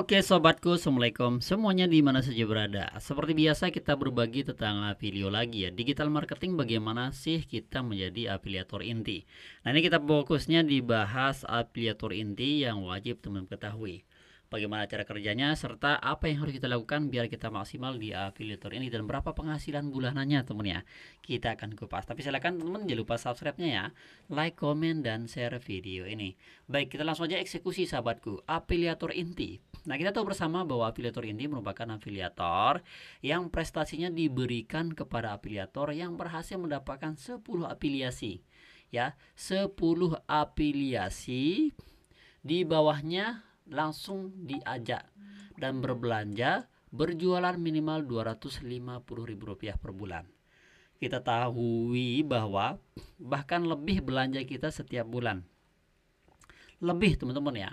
Oke sobatku, Assalamualaikum semuanya di mana saja berada Seperti biasa kita berbagi tentang video lagi ya Digital marketing bagaimana sih kita menjadi afiliator inti Nah ini kita fokusnya dibahas afiliator inti yang wajib teman ketahui bagaimana cara kerjanya serta apa yang harus kita lakukan biar kita maksimal di afiliator ini dan berapa penghasilan bulanannya teman ya kita akan kupas tapi silakan teman jangan lupa subscribe-nya ya like comment dan share video ini baik kita langsung aja eksekusi sahabatku afiliator inti Nah, kita tahu bersama bahwa afiliator inti merupakan afiliator yang prestasinya diberikan kepada afiliator yang berhasil mendapatkan 10 afiliasi. Ya, 10 afiliasi di bawahnya langsung diajak dan berbelanja berjualan minimal Rp250.000 per bulan. Kita tahui bahwa bahkan lebih belanja kita setiap bulan. Lebih teman-teman ya.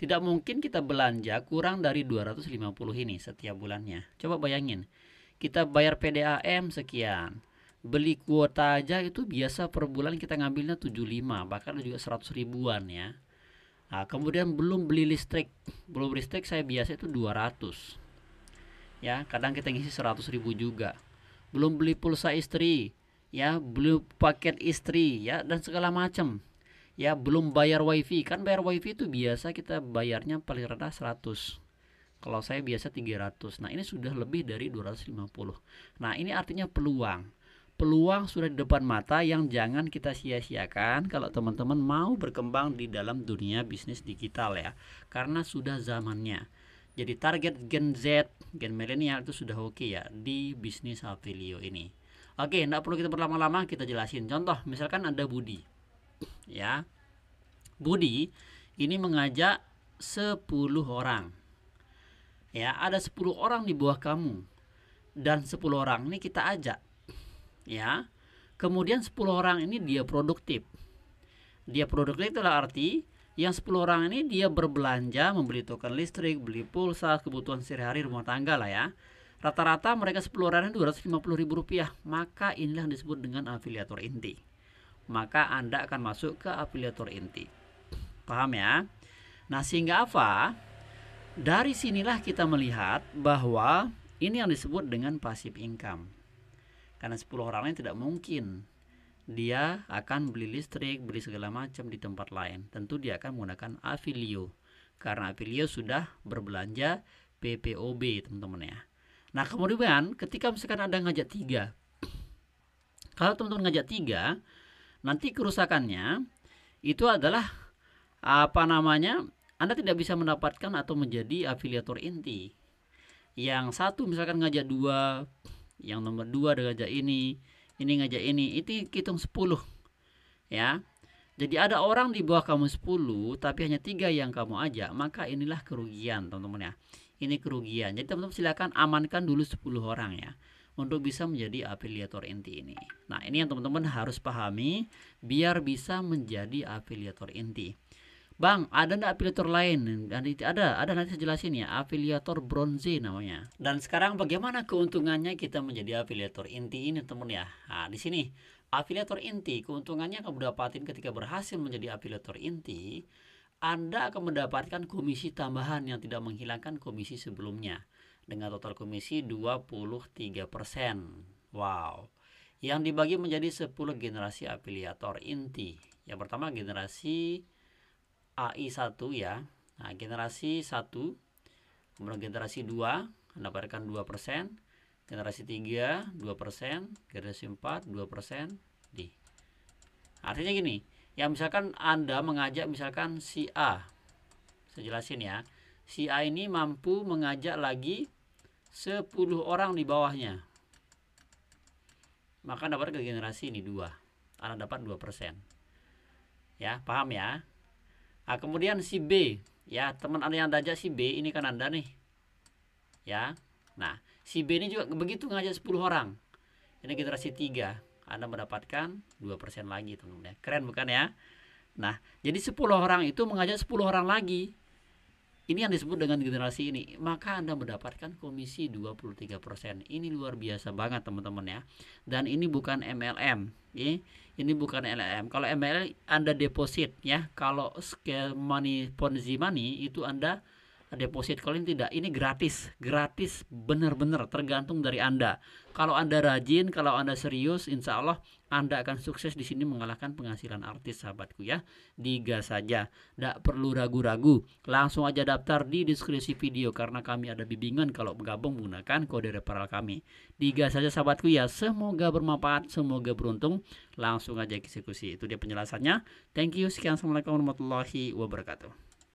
Tidak mungkin kita belanja kurang dari 250 ini setiap bulannya. Coba bayangin. Kita bayar PDAM sekian. Beli kuota aja itu biasa per bulan kita ngambilnya 75 bahkan juga 100 ribuan ya Nah, kemudian belum beli listrik. Belum listrik saya biasa itu 200. Ya, kadang kita ngisi seratus ribu juga. Belum beli pulsa istri, ya, belum paket istri, ya, dan segala macam. Ya, belum bayar wifi. Kan bayar wifi itu biasa kita bayarnya paling rendah 100. Kalau saya biasa 300. Nah, ini sudah lebih dari 250. Nah, ini artinya peluang peluang sudah di depan mata yang jangan kita sia-siakan kalau teman-teman mau berkembang di dalam dunia bisnis digital ya karena sudah zamannya jadi target Gen Z, Gen milenial itu sudah oke okay ya di bisnis affiliate ini. Oke, tidak perlu kita berlama-lama, kita jelasin. Contoh, misalkan ada Budi. Ya. Budi ini mengajak 10 orang. Ya, ada 10 orang di bawah kamu. Dan 10 orang ini kita ajak ya. Kemudian 10 orang ini dia produktif. Dia produktif itu arti yang 10 orang ini dia berbelanja, membeli token listrik, beli pulsa, kebutuhan sehari-hari rumah tangga lah ya. Rata-rata mereka 10 orang ini 250 ribu rupiah. Maka inilah yang disebut dengan afiliator inti. Maka Anda akan masuk ke afiliator inti. Paham ya? Nah sehingga apa? Dari sinilah kita melihat bahwa ini yang disebut dengan passive income. Karena 10 orang lain tidak mungkin dia akan beli listrik, beli segala macam di tempat lain. Tentu dia akan menggunakan Avilio karena Avilio sudah berbelanja PPOB, teman-teman ya. Nah, kemudian ketika misalkan Anda ngajak tiga, kalau teman-teman ngajak tiga, nanti kerusakannya itu adalah apa namanya? Anda tidak bisa mendapatkan atau menjadi afiliator inti. Yang satu misalkan ngajak dua, yang nomor dua ada ngajak ini ini ngajak ini itu hitung 10 ya jadi ada orang di bawah kamu 10 tapi hanya tiga yang kamu ajak, maka inilah kerugian teman-teman ya. Ini kerugian. Jadi teman-teman silakan amankan dulu 10 orang ya untuk bisa menjadi afiliator inti ini. Nah, ini yang teman-teman harus pahami biar bisa menjadi afiliator inti. Bang, ada nggak afiliator lain? Nanti ada, ada nanti saya jelasin ya. Afiliator bronze namanya. Dan sekarang bagaimana keuntungannya kita menjadi afiliator inti ini teman ya? Nah, di sini afiliator inti keuntungannya kamu dapatin ketika berhasil menjadi afiliator inti. Anda akan mendapatkan komisi tambahan yang tidak menghilangkan komisi sebelumnya dengan total komisi 23%. Wow. Yang dibagi menjadi 10 generasi afiliator inti. Yang pertama generasi AI1 ya. Nah, generasi 1 kemudian generasi 2 mendapatkan 2%, generasi 3 2%, generasi 4 2% di. Artinya gini, ya misalkan Anda mengajak misalkan si A. Saya jelasin ya. Si A ini mampu mengajak lagi 10 orang di bawahnya. Maka dapat ke generasi ini 2. Anda dapat 2%. Ya, paham ya? Nah, kemudian si B, ya, teman Anda yang diajak si B, ini kan Anda nih. Ya. Nah, si B ini juga begitu ngajak 10 orang. Ini generasi 3. Anda mendapatkan 2% lagi, teman-teman. Keren bukan ya? Nah, jadi 10 orang itu mengajak 10 orang lagi. Ini yang disebut dengan generasi ini. Maka Anda mendapatkan komisi 23%. Ini luar biasa banget teman-teman ya. Dan ini bukan MLM. Ya. Ini bukan MLM. Kalau MLM Anda deposit ya. Kalau scale money Ponzi money itu Anda deposit kalian tidak ini gratis gratis benar-benar tergantung dari anda kalau anda rajin kalau anda serius insya Allah anda akan sukses di sini mengalahkan penghasilan artis sahabatku ya diga saja tidak perlu ragu-ragu langsung aja daftar di deskripsi video karena kami ada bimbingan kalau bergabung menggunakan kode referral kami diga saja sahabatku ya semoga bermanfaat semoga beruntung langsung aja eksekusi itu dia penjelasannya thank you sekian assalamualaikum warahmatullahi wabarakatuh